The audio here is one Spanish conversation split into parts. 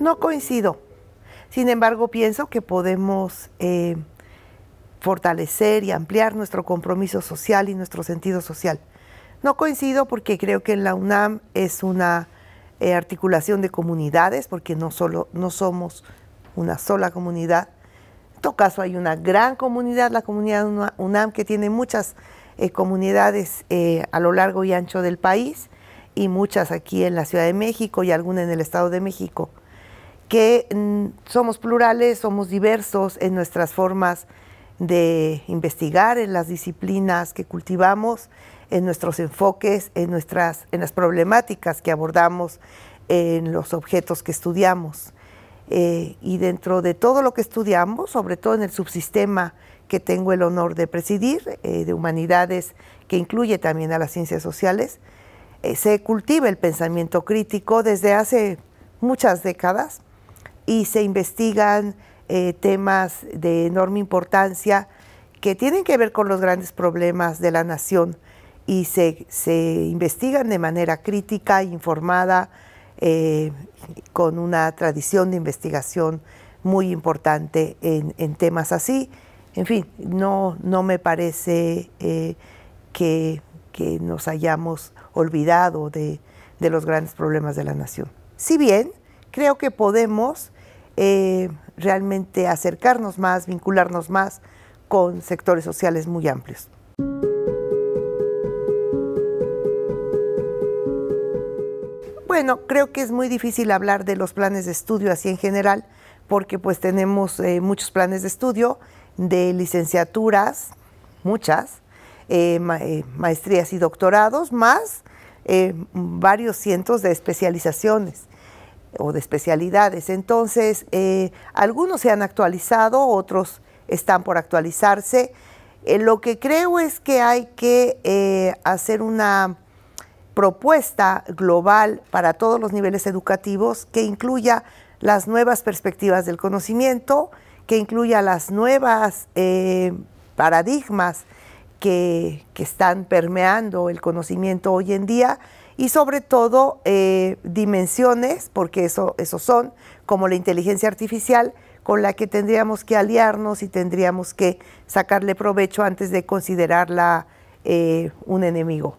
No coincido. Sin embargo, pienso que podemos eh, fortalecer y ampliar nuestro compromiso social y nuestro sentido social. No coincido porque creo que la UNAM es una eh, articulación de comunidades, porque no, solo, no somos una sola comunidad. En todo caso, hay una gran comunidad, la comunidad UNAM, que tiene muchas eh, comunidades eh, a lo largo y ancho del país y muchas aquí en la Ciudad de México y alguna en el Estado de México, que mm, somos plurales, somos diversos en nuestras formas de investigar, en las disciplinas que cultivamos, en nuestros enfoques, en, nuestras, en las problemáticas que abordamos, en los objetos que estudiamos. Eh, y dentro de todo lo que estudiamos, sobre todo en el subsistema que tengo el honor de presidir, eh, de humanidades, que incluye también a las ciencias sociales, eh, se cultiva el pensamiento crítico desde hace muchas décadas y se investigan temas de enorme importancia que tienen que ver con los grandes problemas de la nación y se, se investigan de manera crítica, informada, eh, con una tradición de investigación muy importante en, temas así. En fin, no, no me parece eh, que, nos hayamos olvidado de, los grandes problemas de la nación. Si bien creo que podemos eh, realmente acercarnos más, vincularnos más con sectores sociales muy amplios. Bueno, creo que es muy difícil hablar de los planes de estudio así en general, porque pues tenemos eh, muchos planes de estudio, de licenciaturas, muchas, eh, eh, maestrías y doctorados, más varios cientos de especializaciones o de especialidades. Entonces, algunos se han actualizado, otros están por actualizarse. lo que creo es que hay que hacer una propuesta global para todos los niveles educativos que incluya las nuevas perspectivas del conocimiento, que incluya las nuevas eh, paradigmas que, están permeando el conocimiento hoy en día y sobre todo eh, dimensiones, porque eso, son, como la inteligencia artificial, con la que tendríamos que aliarnos y tendríamos que sacarle provecho antes de considerarla eh, un enemigo.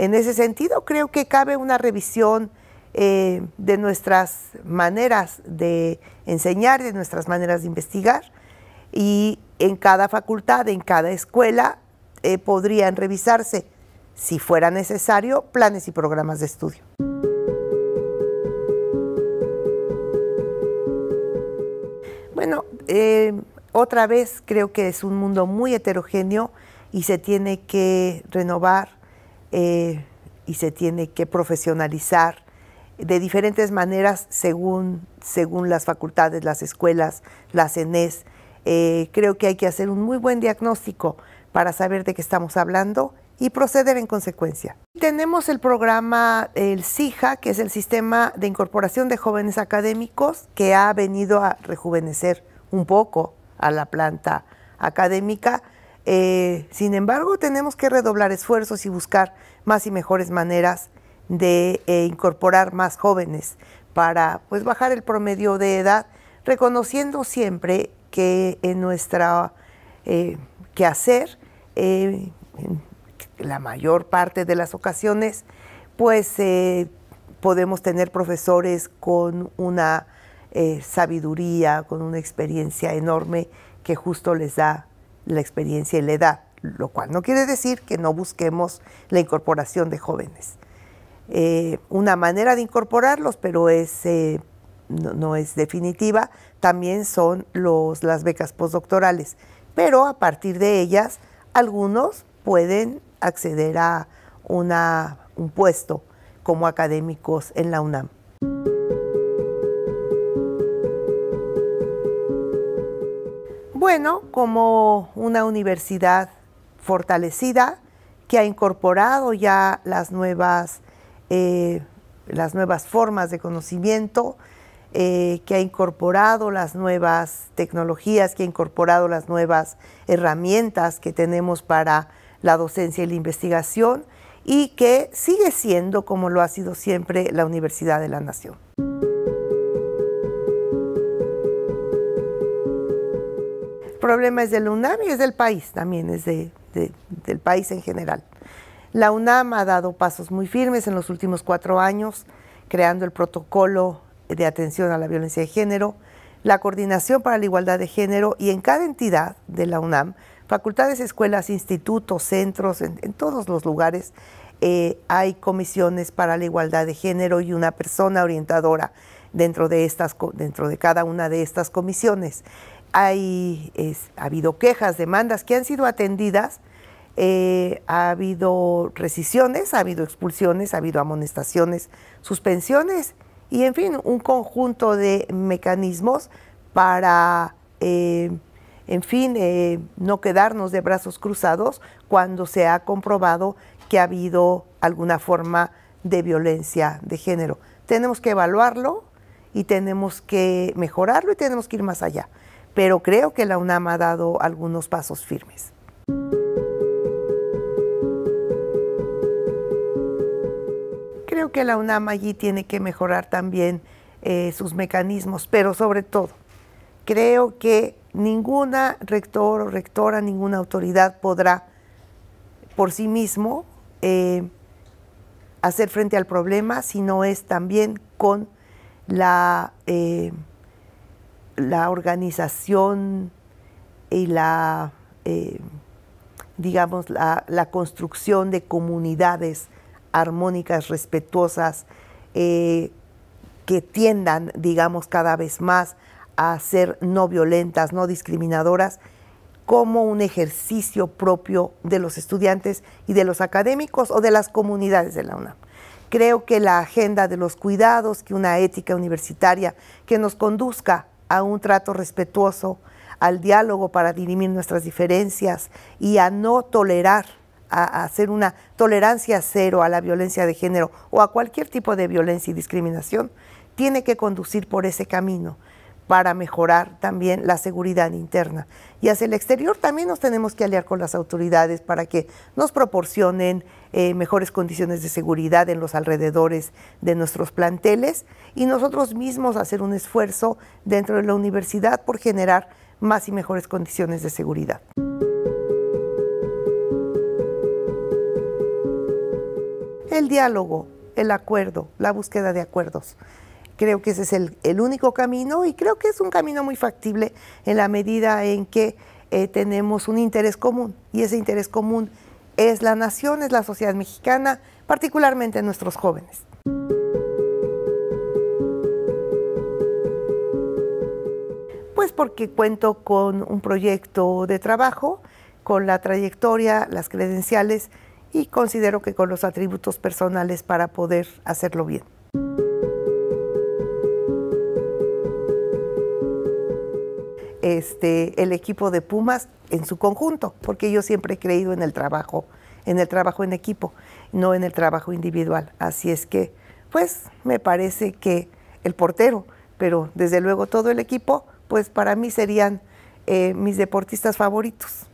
En ese sentido, creo que cabe una revisión eh, de nuestras maneras de enseñar, de nuestras maneras de investigar, y en cada facultad, en cada escuela, eh, podrían revisarse, si fuera necesario, planes y programas de estudio. Bueno, eh, otra vez creo que es un mundo muy heterogéneo y se tiene que renovar eh, y se tiene que profesionalizar de diferentes maneras según, las facultades, las escuelas, las ENES. Eh, creo que hay que hacer un muy buen diagnóstico para saber de qué estamos hablando y proceder en consecuencia. Tenemos el programa, el SIJA, que es el Sistema de Incorporación de Jóvenes Académicos, que ha venido a rejuvenecer un poco a la planta académica eh, sin embargo, tenemos que redoblar esfuerzos y buscar más y mejores maneras de eh, incorporar más jóvenes para pues, bajar el promedio de edad, reconociendo siempre que en nuestra eh, quehacer, en la mayor parte de las ocasiones, pues podemos tener profesores con una sabiduría, con una experiencia enorme que justo les da la experiencia y la edad, lo cual no quiere decir que no busquemos la incorporación de jóvenes. Eh, una manera de incorporarlos, pero eh, no, es definitiva, también son las becas postdoctorales. Pero a partir de ellas, algunos pueden acceder a un puesto como académicos en la UNAM. bueno, como una universidad fortalecida que ha incorporado ya las nuevas, eh, formas de conocimiento, eh, que ha incorporado las nuevas tecnologías, que ha incorporado las nuevas herramientas que tenemos para la docencia y la investigación y que sigue siendo, como lo ha sido siempre, la Universidad de la Nación. problema es del UNAM y es del país también, es de, del país en general. La UNAM ha dado pasos muy firmes en los últimos cuatro años, creando el protocolo de atención a la violencia de género, la coordinación para la igualdad de género y en cada entidad de la UNAM, facultades, escuelas, institutos, centros, en, todos los lugares, eh, hay comisiones para la igualdad de género y una persona orientadora dentro de, estas, dentro de cada una de estas comisiones hay, ha habido quejas, demandas que han sido atendidas, eh, ha habido rescisiones, ha habido expulsiones, ha habido amonestaciones, suspensiones y en fin, un conjunto de mecanismos para, eh, en fin, eh, no quedarnos de brazos cruzados cuando se ha comprobado que ha habido alguna forma de violencia de género. Tenemos que evaluarlo y tenemos que mejorarlo y tenemos que ir más allá pero creo que la UNAM ha dado algunos pasos firmes. Creo que la UNAM allí tiene que mejorar también eh, sus mecanismos, pero sobre todo, creo que ninguna rector o rectora, ninguna autoridad podrá por sí mismo eh, hacer frente al problema si no es también con la... Eh, la organización y la, eh, digamos, la, construcción de comunidades armónicas, respetuosas, eh, que tiendan, digamos, cada vez más a ser no violentas, no discriminadoras, como un ejercicio propio de los estudiantes y de los académicos o de las comunidades de la UNAM. Creo que la agenda de los cuidados, que una ética universitaria que nos conduzca a un trato respetuoso, al diálogo para dirimir nuestras diferencias y a no tolerar, a, hacer una tolerancia cero a la violencia de género o a cualquier tipo de violencia y discriminación, tiene que conducir por ese camino para mejorar también la seguridad interna. Y hacia el exterior también nos tenemos que aliar con las autoridades para que nos proporcionen eh, mejores condiciones de seguridad en los alrededores de nuestros planteles y nosotros mismos hacer un esfuerzo dentro de la universidad por generar más y mejores condiciones de seguridad. El diálogo, el acuerdo, la búsqueda de acuerdos. Creo que ese es el, único camino y creo que es un camino muy factible en la medida en que eh, tenemos un interés común y ese interés común es la nación, es la sociedad mexicana, particularmente nuestros jóvenes. Pues porque cuento con un proyecto de trabajo, con la trayectoria, las credenciales y considero que con los atributos personales para poder hacerlo bien. Este, el equipo de Pumas en su conjunto, porque yo siempre he creído en el trabajo, en el trabajo en equipo, no en el trabajo individual. Así es que, pues, me parece que el portero, pero desde luego todo el equipo, pues para mí serían eh, mis deportistas favoritos.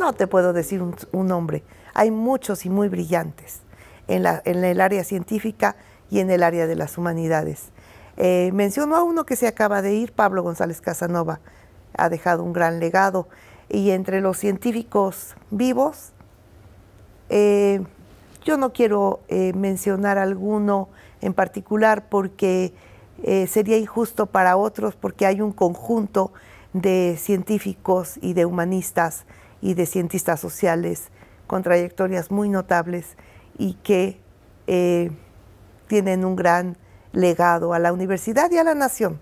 No te puedo decir un, nombre, hay muchos y muy brillantes en el área científica, y en el área de las humanidades. Eh, menciono a uno que se acaba de ir, Pablo González Casanova, ha dejado un gran legado y entre los científicos vivos, eh, yo no quiero eh, mencionar alguno en particular porque eh, sería injusto para otros porque hay un conjunto de científicos y de humanistas y de cientistas sociales con trayectorias muy notables y que tienen un gran legado a la universidad y a la nación.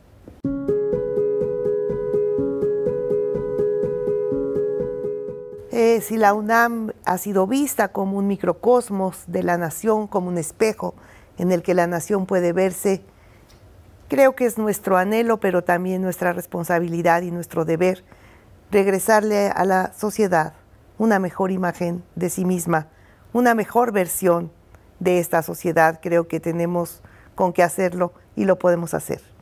Eh, si la UNAM ha sido vista como un microcosmos de la nación, como un espejo en el que la nación puede verse, creo que es nuestro anhelo, pero también nuestra responsabilidad y nuestro deber regresarle a la sociedad una mejor imagen de sí misma, una mejor versión de esta sociedad. Creo que tenemos con qué hacerlo y lo podemos hacer.